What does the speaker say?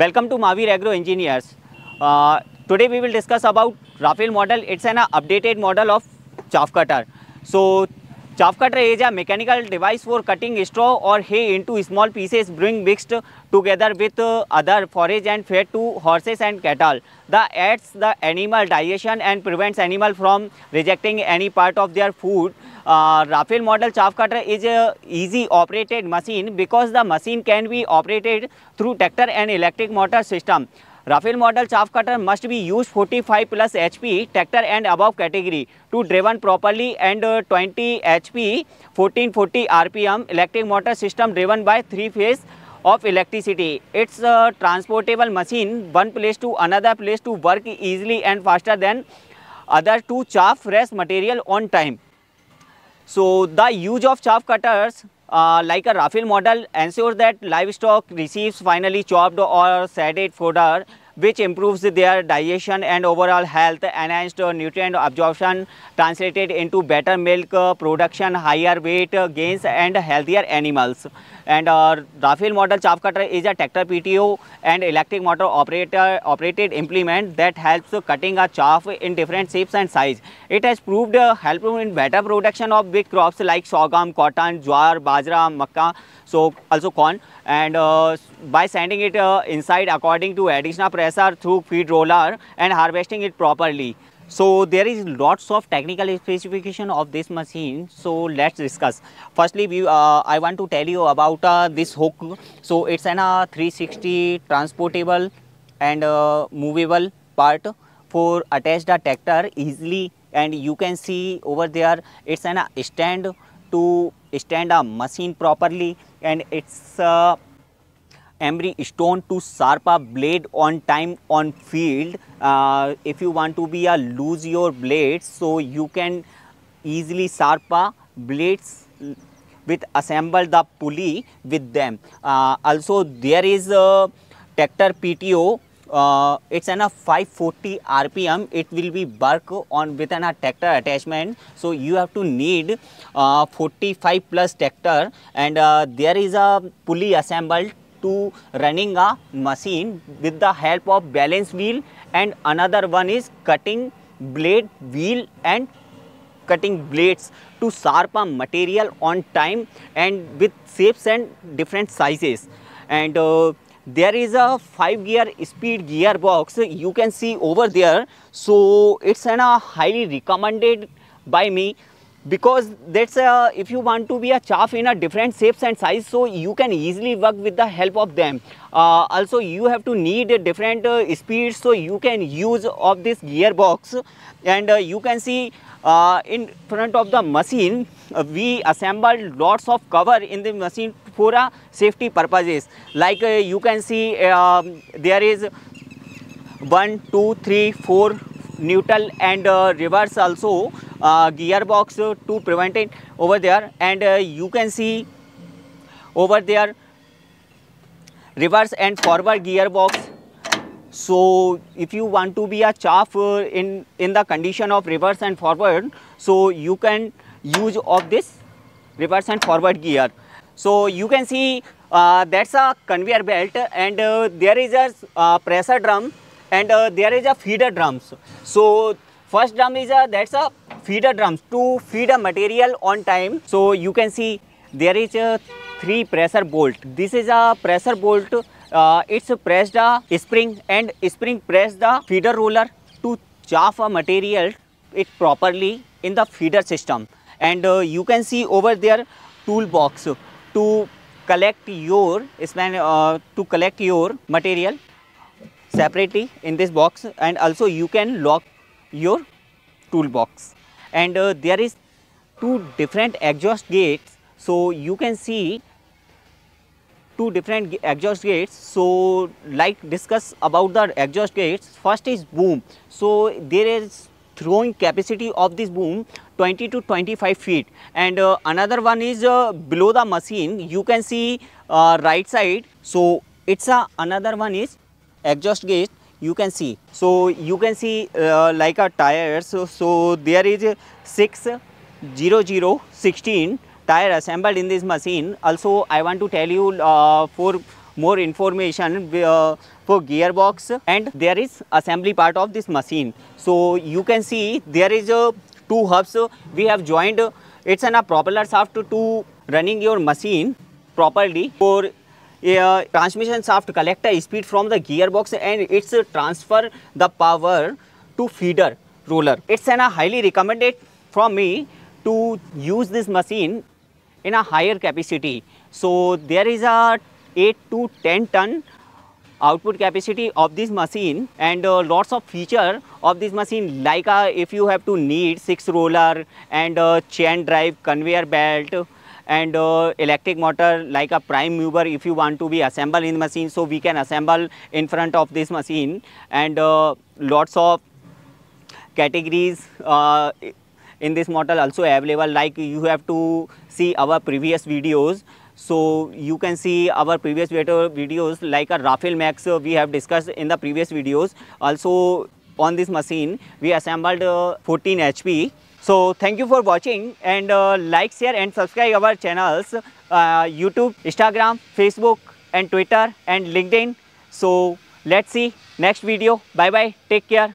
Welcome to Mavir Agro Engineers. Uh, today we will discuss about Rafael model. It's an updated model of chaff cutter. So chaff cutter is a mechanical device for cutting straw or hay into small pieces bring mixed together with other forage and fed to horses and cattle the aids the animal digestion and prevents animal from rejecting any part of their food Rafael model chaff cutter is easy operated machine because the machine can be operated through tractor and electric motor system Rafael model chaff cutter must be used 45 plus HP tractor and above category to driven properly and uh, 20 HP 1440 RPM electric motor system driven by three phase of electricity. It's a transportable machine one place to another place to work easily and faster than other to chaff fresh material on time. So the use of chaff cutters uh, like a Rafael model ensures that livestock receives finally chopped or shredded fodder which improves their digestion and overall health, enhanced nutrient absorption translated into better milk uh, production, higher weight uh, gains and healthier animals. And our uh, Rafael model chaff cutter is a tractor PTO and electric motor operator operated implement that helps cutting a chaff in different shapes and size. It has proved uh, helpful in better production of big crops like sorghum, cotton, jowar, bajra, makkah, so also corn. And uh, by sending it uh, inside according to additional pressure thresher through feed roller and harvesting it properly. So there is lots of technical specification of this machine. So let's discuss. Firstly, we, uh, I want to tell you about uh, this hook. So it's an uh, 360 transportable and uh, movable part for attached a tractor easily. And you can see over there, it's an stand to stand a machine properly and it's uh, emery stone to sharpen blade on time on field if you want to be or lose your blades so you can easily sharpen blades with assemble the pulley with them also there is tractor P T O it's an a five forty R P M it will be work on with an a tractor attachment so you have to need forty five plus tractor and there is a pulley assembled to running a machine with the help of balance wheel and another one is cutting blade wheel and cutting blades to sharp a material on time and with shapes and different sizes and uh, there is a 5 gear speed gearbox you can see over there so it's an a uh, highly recommended by me because that's a, if you want to be a chaff in a different shapes and size so you can easily work with the help of them uh, also you have to need a different uh, speed so you can use of this gearbox and uh, you can see uh, in front of the machine uh, we assembled lots of cover in the machine for a uh, safety purposes like uh, you can see um, there is one two three four neutral and reverse also uh, gearbox to prevent it over there and uh, you can see over there reverse and forward gearbox so if you want to be a chaff uh, in in the condition of reverse and forward so you can use of this reverse and forward gear so you can see uh, that's a conveyor belt and uh, there is a uh, pressure drum and there is a feeder drums so First drum is a, uh, that's a feeder drums to feed a material on time. So you can see there is a uh, three pressure bolt. This is a pressure bolt. Uh, it's pressed the uh, spring and spring press the feeder roller to chaff a material it properly in the feeder system. And uh, you can see over there toolbox to collect your uh, to collect your material separately in this box and also you can lock your toolbox and uh, there is two different exhaust gates so you can see two different exhaust gates so like discuss about the exhaust gates first is boom so there is throwing capacity of this boom 20 to 25 feet and uh, another one is uh, below the machine you can see uh, right side so it's a another one is exhaust gate you can see so you can see uh, like a tires so, so there is 60016 tire assembled in this machine also i want to tell you uh, for more information uh, for gearbox and there is assembly part of this machine so you can see there is a uh, two hubs we have joined it's an a propeller shaft to running your machine properly for transmission shaft collect a speed from the gearbox and it's transfer the power to feeder roller. It's an, a uh, highly recommended from me to use this machine in a higher capacity. So there is a 8 to 10 ton output capacity of this machine and uh, lots of feature of this machine like uh, if you have to need 6 roller and uh, chain drive conveyor belt and uh, electric motor like a prime mover if you want to be assembled in machine so we can assemble in front of this machine and uh, lots of categories uh, in this model also available like you have to see our previous videos so you can see our previous videos like a Rafael Max uh, we have discussed in the previous videos also on this machine we assembled uh, 14 HP so thank you for watching and uh, like, share and subscribe our channels uh, YouTube, Instagram, Facebook and Twitter and LinkedIn. So let's see next video. Bye bye. Take care.